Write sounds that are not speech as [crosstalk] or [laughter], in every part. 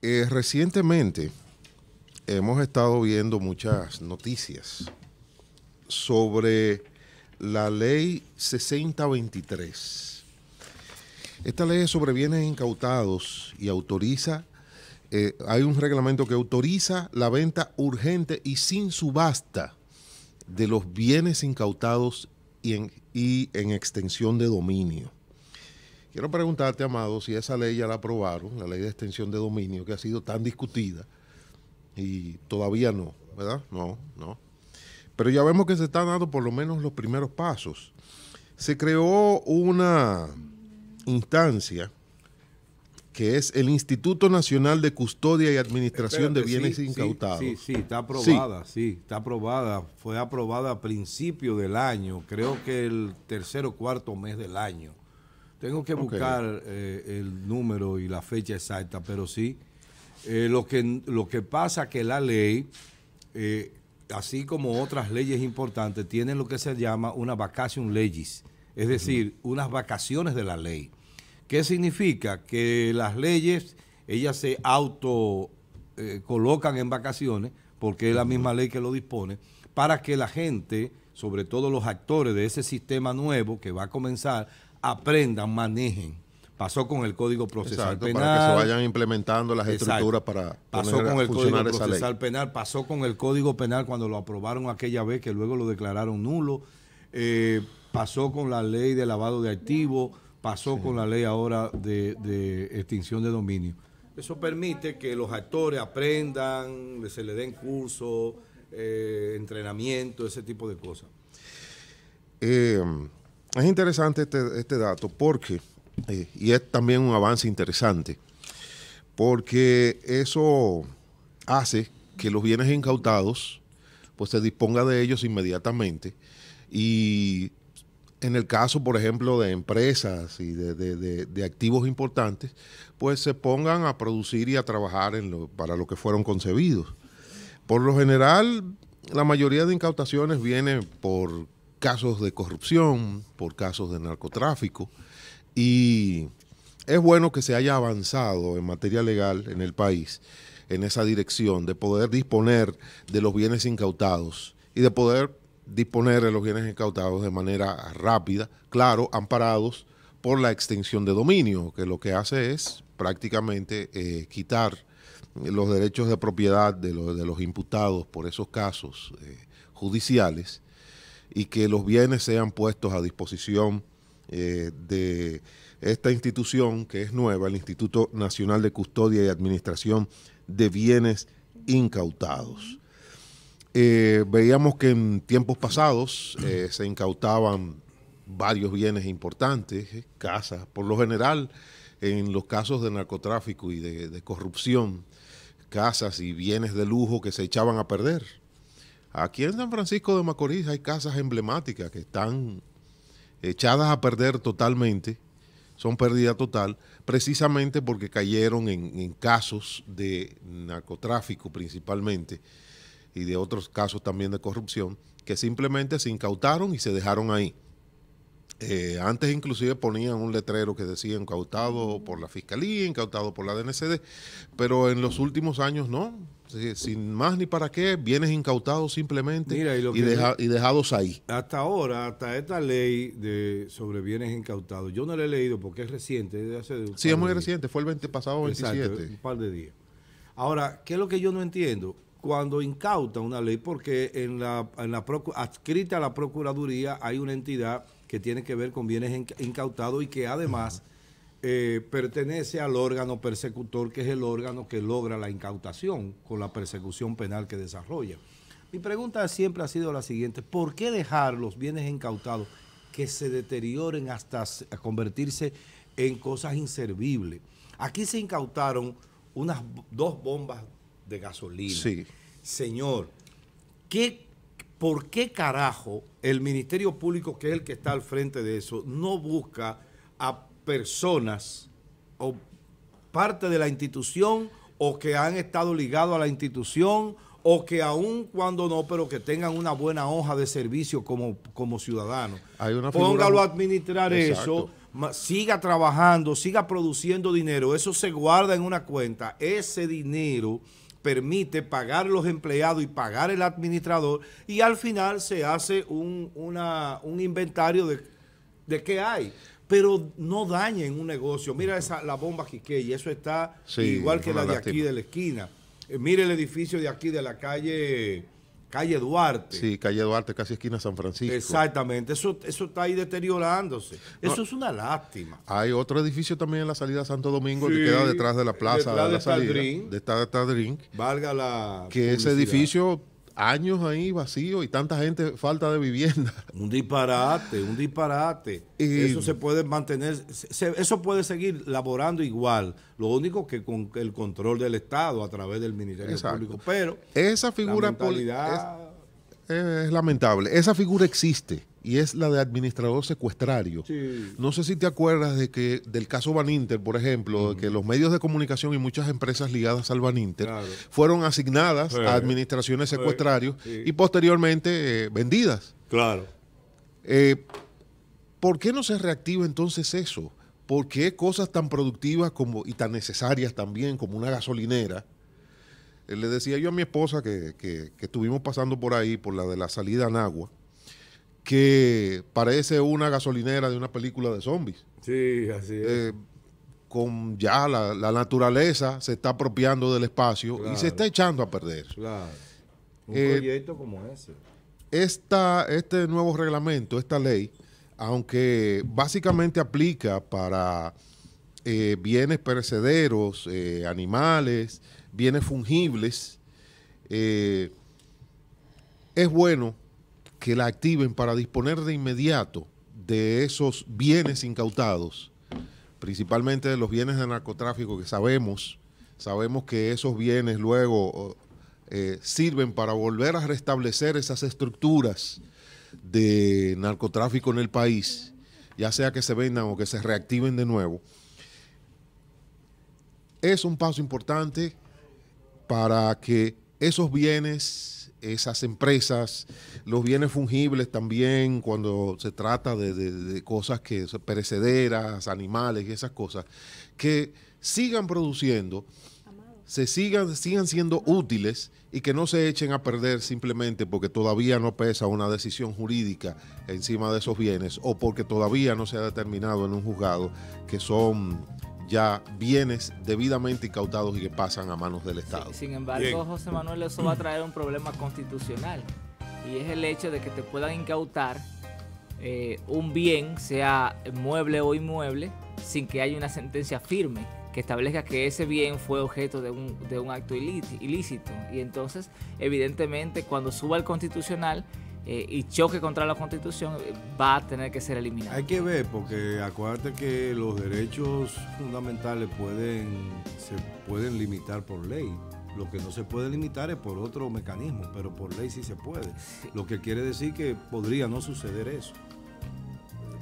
Eh, recientemente hemos estado viendo muchas noticias sobre la ley 6023. Esta ley es sobre bienes incautados y autoriza, eh, hay un reglamento que autoriza la venta urgente y sin subasta de los bienes incautados y en extensión de dominio. Quiero preguntarte, Amado, si esa ley ya la aprobaron, la ley de extensión de dominio, que ha sido tan discutida, y todavía no, ¿verdad? No, no. Pero ya vemos que se están dando por lo menos los primeros pasos. Se creó una instancia que es el Instituto Nacional de Custodia y Administración de Bienes Incautados. Sí, sí, está aprobada, sí. está aprobada. Fue aprobada a principio del año, creo que el tercer o cuarto mes del año. Tengo que buscar eh, el número y la fecha exacta, pero sí, eh, lo, que, lo que pasa que la ley, eh, así como otras leyes importantes, tiene lo que se llama una vacation legis, es decir, unas vacaciones de la ley. ¿Qué significa? Que las leyes, ellas se auto colocan en vacaciones, porque es la misma ley que lo dispone, para que la gente, sobre todo los actores de ese sistema nuevo que va a comenzar, aprendan, manejen. Pasó con el Código Procesal Penal. Para que se vayan implementando las estructuras para pasó con el Código Procesal Penal, pasó con el Código Penal cuando lo aprobaron aquella vez, que luego lo declararon nulo. Eh, pasó con la ley de lavado de activos, pasó con la ley ahora de, extinción de dominio. Eso permite que los actores aprendan, se le den cursos, eh, entrenamiento, ese tipo de cosas. Eh, es interesante este, este dato porque, eh, y es también un avance interesante, porque eso hace que los bienes incautados pues se disponga de ellos inmediatamente y en el caso, por ejemplo, de empresas y de, activos importantes, pues se pongan a producir y a trabajar en para lo que fueron concebidos. Por lo general, la mayoría de incautaciones viene por casos de corrupción, por casos de narcotráfico, y es bueno que se haya avanzado en materia legal en el país, en esa dirección, de poder disponer de los bienes incautados y de poder disponer de los bienes incautados de manera rápida, claro, amparados por la extensión de dominio, que lo que hace es prácticamente eh, quitar los derechos de propiedad de, de, los imputados por esos casos eh, judiciales y que los bienes sean puestos a disposición eh, de esta institución que es nueva, el Instituto Nacional de Custodia y Administración de Bienes Incautados. Eh, veíamos que en tiempos pasados eh, se incautaban varios bienes importantes, casas, por lo general en los casos de narcotráfico y de corrupción, casas y bienes de lujo que se echaban a perder Aquí en San Francisco de Macorís hay casas emblemáticas que están echadas a perder totalmente, son pérdida total, precisamente porque cayeron en, casos de narcotráfico principalmente y de otros casos también de corrupción, que simplemente se incautaron y se dejaron ahí. Eh, antes inclusive ponían un letrero que decía incautado por la Fiscalía, incautado por la DNCD, pero en los últimos años no, sin más ni para qué, bienes incautados simplemente y, dejados ahí. Hasta ahora, hasta esta ley de sobre bienes incautados, yo no la he leído porque es reciente, de hace Sí, es muy reciente, fue el 20, pasado 27. un par de días. Ahora, ¿qué es lo que yo no entiendo? Cuando incauta una ley, porque en la, en adscrita a la Procuraduría hay una entidad que tiene que ver con bienes incautados y que además... Eh, pertenece al órgano persecutor, que es el órgano que logra la incautación con la persecución penal que desarrolla. Mi pregunta siempre ha sido la siguiente, ¿por qué dejar los bienes incautados que se deterioren hasta convertirse en cosas inservibles? Aquí se incautaron unas dos bombas de gasolina. Señor, ¿qué, ¿por qué carajo el Ministerio Público, que es el que está al frente de eso, no busca a personas o parte de la institución o que han estado ligados a la institución o que aun cuando no, pero que tengan una buena hoja de servicio como, como ciudadano. Póngalo a administrar eso, siga trabajando, siga produciendo dinero, eso se guarda en una cuenta, ese dinero permite pagar los empleados y pagar el administrador y al final se hace un, inventario de, de qué hay pero no dañen un negocio. Mira esa, la bomba y eso está igual que la de aquí de la esquina. Eh, mire el edificio de aquí de la calle calle Duarte. Sí, calle Duarte, casi esquina San Francisco. Exactamente, eso, eso está ahí deteriorándose. Eso es una lástima. Hay otro edificio también en la salida de Santo Domingo que queda detrás de la plaza de, la de esta de Tadrín. Valga la que ese edificio años ahí vacío y tanta gente falta de vivienda. [laughs] Un disparate, un disparate. Y... eso se puede mantener, eso puede seguir laborando igual. Lo único que con el control del Estado a través del Ministerio Público. Pero esa figura la es lamentable. Esa figura existe y es la de administrador secuestrario. No sé si te acuerdas de que del caso Baninter, por ejemplo, que los medios de comunicación y muchas empresas ligadas al Baninter fueron asignadas a administraciones secuestrarios y posteriormente eh, vendidas. Claro. Eh, ¿Por qué no se reactiva entonces eso? ¿Por qué cosas tan productivas como, y tan necesarias también como una gasolinera? Eh, le decía yo a mi esposa que, que estuvimos pasando por ahí, por la de la salida en agua, que parece una gasolinera de una película de zombies. Sí, así es. Eh, con ya la, naturaleza se está apropiando del espacio y se está echando a perder. Claro. Un eh, proyecto como ese. este nuevo reglamento, esta ley, aunque básicamente aplica para eh, bienes perecederos, animales, bienes fungibles, es bueno que la activen para disponer de inmediato de esos bienes incautados, principalmente de los bienes de narcotráfico que sabemos, sabemos que esos bienes luego eh, sirven para volver a restablecer esas estructuras de narcotráfico en el país, ya sea que se vendan o que se reactiven de nuevo. Es un paso importante para que esos bienes esas empresas, los bienes fungibles también, cuando se trata de, cosas que perecederas, animales y esas cosas, que sigan produciendo, se sigan, sigan siendo útiles y que no se echen a perder simplemente porque todavía no pesa una decisión jurídica encima de esos bienes o porque todavía no se ha determinado en un juzgado que son ya bienes debidamente incautados y que pasan a manos del Estado. Sin, embargo, José Manuel, eso va a traer un problema constitucional y es el hecho de que te puedan incautar eh, un bien, sea mueble o inmueble, sin que haya una sentencia firme que establezca que ese bien fue objeto de un, de un acto ilícito. Y entonces, evidentemente, cuando suba al constitucional, eh, y choque contra la Constitución, eh, va a tener que ser eliminado. Hay que ver, porque acuérdate que los derechos fundamentales pueden, se pueden limitar por ley. Lo que no se puede limitar es por otro mecanismo, pero por ley sí se puede. Lo que quiere decir que podría no suceder eso.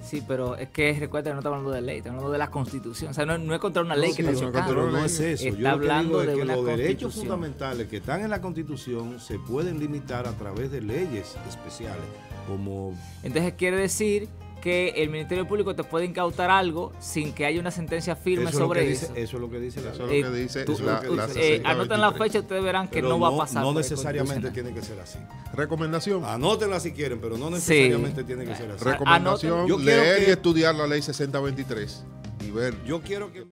Sí, pero es que recuerda que no estamos hablando de ley, estamos hablando de la constitución. O sea, no, es contra una ley que sí, está chocando. No, es eso. Está Yo hablando de que los derechos fundamentales que están en la constitución se pueden limitar a través de leyes especiales. Como... Entonces quiere decir que el Ministerio Público te puede incautar algo sin que haya una sentencia firme sobre eso. eso es lo que dice la Eso eh, Anoten eh, eh, la fecha, ustedes verán que no, va a pasar. No necesariamente tiene que ser así. Recomendación. Anótenla si quieren, pero no necesariamente tiene que ser así. Ah, ah, Recomendación, leer y estudiar la ley 6023 y ver. Yo quiero que...